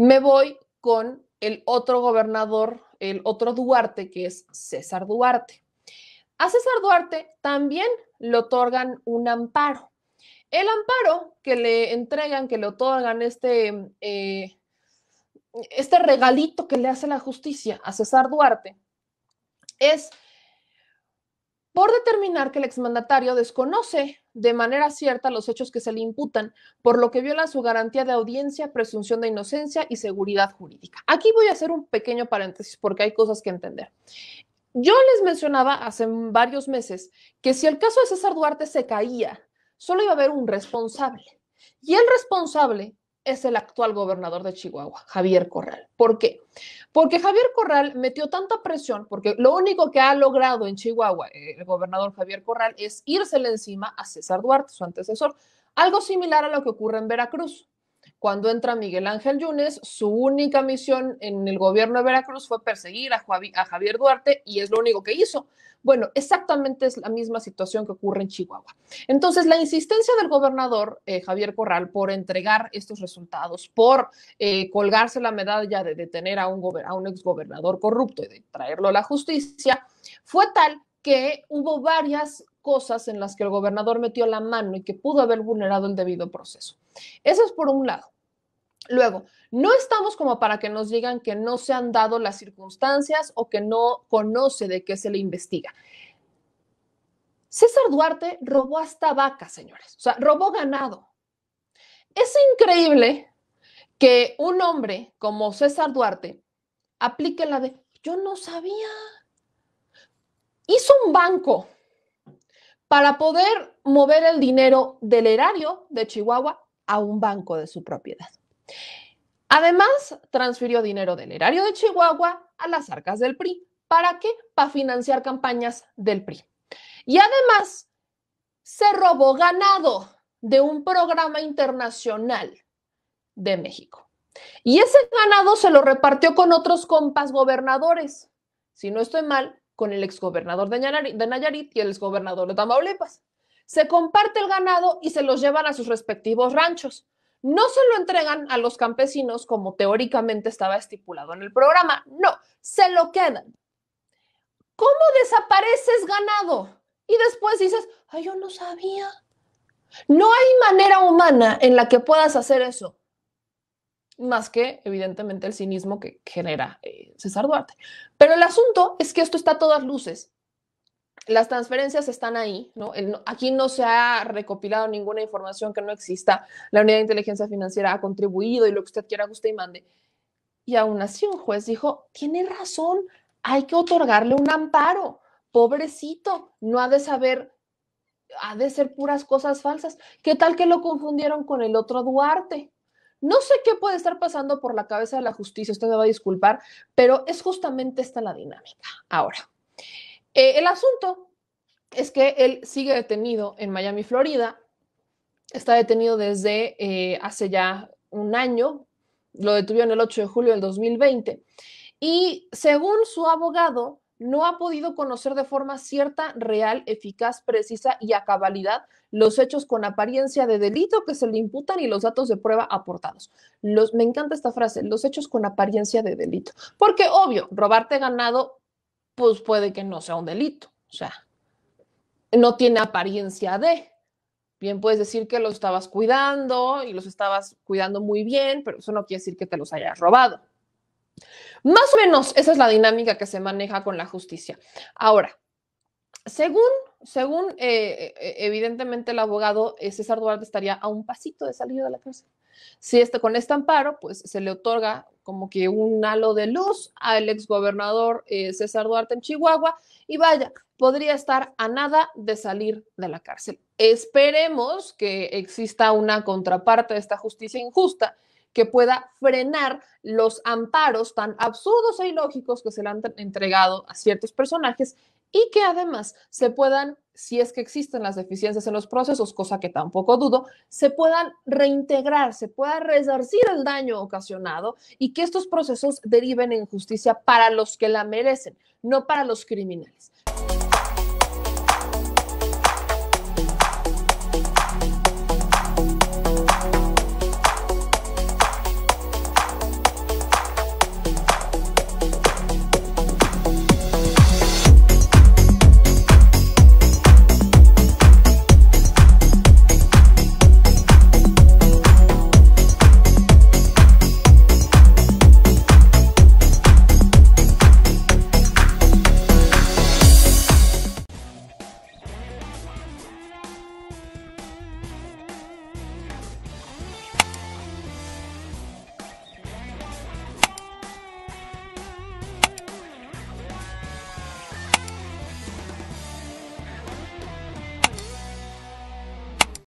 Me voy con el otro gobernador, el otro Duarte, que es César Duarte. A César Duarte también le otorgan un amparo. El amparo que le entregan, que le otorgan este, eh, este regalito que le hace la justicia a César Duarte, es por determinar que el exmandatario desconoce de manera cierta los hechos que se le imputan, por lo que viola su garantía de audiencia, presunción de inocencia y seguridad jurídica. Aquí voy a hacer un pequeño paréntesis porque hay cosas que entender. Yo les mencionaba hace varios meses que si el caso de César Duarte se caía, solo iba a haber un responsable. Y el responsable es el actual gobernador de Chihuahua, Javier Corral. ¿Por qué? Porque Javier Corral metió tanta presión, porque lo único que ha logrado en Chihuahua eh, el gobernador Javier Corral es írsele encima a César Duarte, su antecesor. Algo similar a lo que ocurre en Veracruz cuando entra Miguel Ángel Yunes, su única misión en el gobierno de Veracruz fue perseguir a, Javier Duarte y es lo único que hizo. Bueno, exactamente es la misma situación que ocurre en Chihuahua. Entonces, la insistencia del gobernador eh, Javier Corral por entregar estos resultados, por eh, colgarse la medalla de detener a un, a un exgobernador corrupto y de traerlo a la justicia, fue tal que hubo varias cosas en las que el gobernador metió la mano y que pudo haber vulnerado el debido proceso. Eso es por un lado. Luego, no estamos como para que nos digan que no se han dado las circunstancias o que no conoce de qué se le investiga. César Duarte robó hasta vacas, señores. O sea, robó ganado. Es increíble que un hombre como César Duarte aplique la de, yo no sabía. Hizo un banco para poder mover el dinero del erario de Chihuahua a un banco de su propiedad. Además, transfirió dinero del erario de Chihuahua a las arcas del PRI. ¿Para qué? Para financiar campañas del PRI. Y además, se robó ganado de un programa internacional de México. Y ese ganado se lo repartió con otros compas gobernadores. Si no estoy mal, con el exgobernador de Nayarit y el exgobernador de Tamaulipas se comparte el ganado y se los llevan a sus respectivos ranchos. No se lo entregan a los campesinos como teóricamente estaba estipulado en el programa, no, se lo quedan. ¿Cómo desapareces ganado? Y después dices, ay, yo no sabía. No hay manera humana en la que puedas hacer eso, más que evidentemente el cinismo que genera eh, César Duarte. Pero el asunto es que esto está a todas luces las transferencias están ahí, ¿no? aquí no se ha recopilado ninguna información que no exista. La unidad de inteligencia financiera ha contribuido y lo que usted quiera, usted y mande. Y aún así un juez dijo, tiene razón, hay que otorgarle un amparo. Pobrecito, no ha de saber, ha de ser puras cosas falsas. ¿Qué tal que lo confundieron con el otro Duarte? No sé qué puede estar pasando por la cabeza de la justicia, usted me va a disculpar, pero es justamente esta la dinámica. Ahora, eh, el asunto es que él sigue detenido en Miami, Florida. Está detenido desde eh, hace ya un año. Lo detuvieron el 8 de julio del 2020. Y según su abogado, no ha podido conocer de forma cierta, real, eficaz, precisa y a cabalidad los hechos con apariencia de delito que se le imputan y los datos de prueba aportados. Los, me encanta esta frase, los hechos con apariencia de delito, porque obvio, robarte ganado pues puede que no sea un delito. O sea, no tiene apariencia de. Bien, puedes decir que los estabas cuidando y los estabas cuidando muy bien, pero eso no quiere decir que te los hayas robado. Más o menos esa es la dinámica que se maneja con la justicia. Ahora, según según eh, eh, evidentemente el abogado eh, César Duarte estaría a un pasito de salir de la cárcel. Si está con este amparo, pues se le otorga como que un halo de luz al exgobernador gobernador César Duarte en Chihuahua y vaya, podría estar a nada de salir de la cárcel. Esperemos que exista una contraparte de esta justicia injusta que pueda frenar los amparos tan absurdos e ilógicos que se le han entregado a ciertos personajes y que además se puedan, si es que existen las deficiencias en los procesos, cosa que tampoco dudo, se puedan reintegrar, se pueda resarcir el daño ocasionado y que estos procesos deriven en justicia para los que la merecen, no para los criminales.